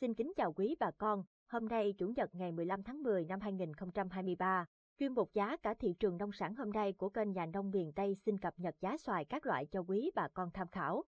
Xin kính chào quý bà con, hôm nay Chủ nhật ngày 15 tháng 10 năm 2023, chuyên mục giá cả thị trường nông sản hôm nay của kênh nhà nông miền Tây xin cập nhật giá xoài các loại cho quý bà con tham khảo.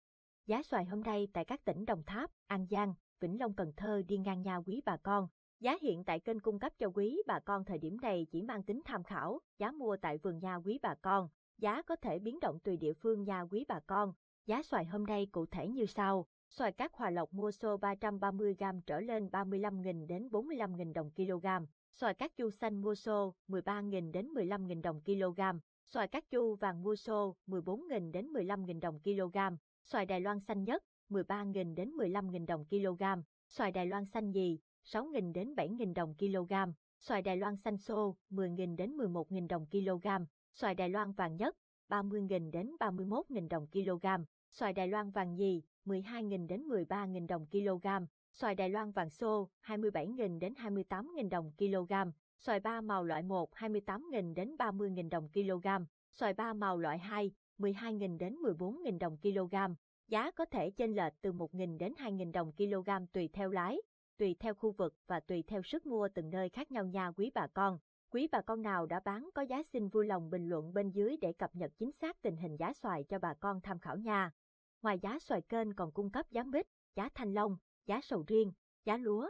Giá xoài hôm nay tại các tỉnh Đồng Tháp, An Giang, Vĩnh Long Cần Thơ đi ngang nhau quý bà con. Giá hiện tại kênh cung cấp cho quý bà con thời điểm này chỉ mang tính tham khảo, giá mua tại vườn nhà quý bà con, giá có thể biến động tùy địa phương nhà quý bà con. Giá xoài hôm nay cụ thể như sau, Xoài cát hòa lộc mua xô 330g trở lên 35.000 đến 45.000 đồng kg. Xoài cát chu xanh mua xô 13.000 đến 15.000 đồng kg. Xoài cát chu vàng mua xô 14.000 đến 15.000 đồng kg. Xoài Đài Loan xanh nhất 13.000 đến 15.000 đồng kg. Xoài Đài Loan xanh gì 6.000 đến 7.000 đồng kg. Xoài Đài Loan xanh xô 10.000 đến 11.000 đồng kg. Xoài Đài Loan vàng nhất 30.000 đến 31.000 đồng kg, xoài Đài Loan vàng nhì 12.000 đến 13.000 đồng kg, xoài Đài Loan vàng xô 27.000 đến 28.000 đồng kg, xoài ba màu loại 1 28.000 đến 30.000 đồng kg, xoài ba màu loại 2 12.000 đến 14.000 đồng kg. Giá có thể chênh lệch từ 1.000 đến 2.000 đồng kg tùy theo lái, tùy theo khu vực và tùy theo sức mua từng nơi khác nhau nha quý bà con. Quý bà con nào đã bán có giá xin vui lòng bình luận bên dưới để cập nhật chính xác tình hình giá xoài cho bà con tham khảo nha. Ngoài giá xoài kênh còn cung cấp giá mít, giá thanh long, giá sầu riêng, giá lúa,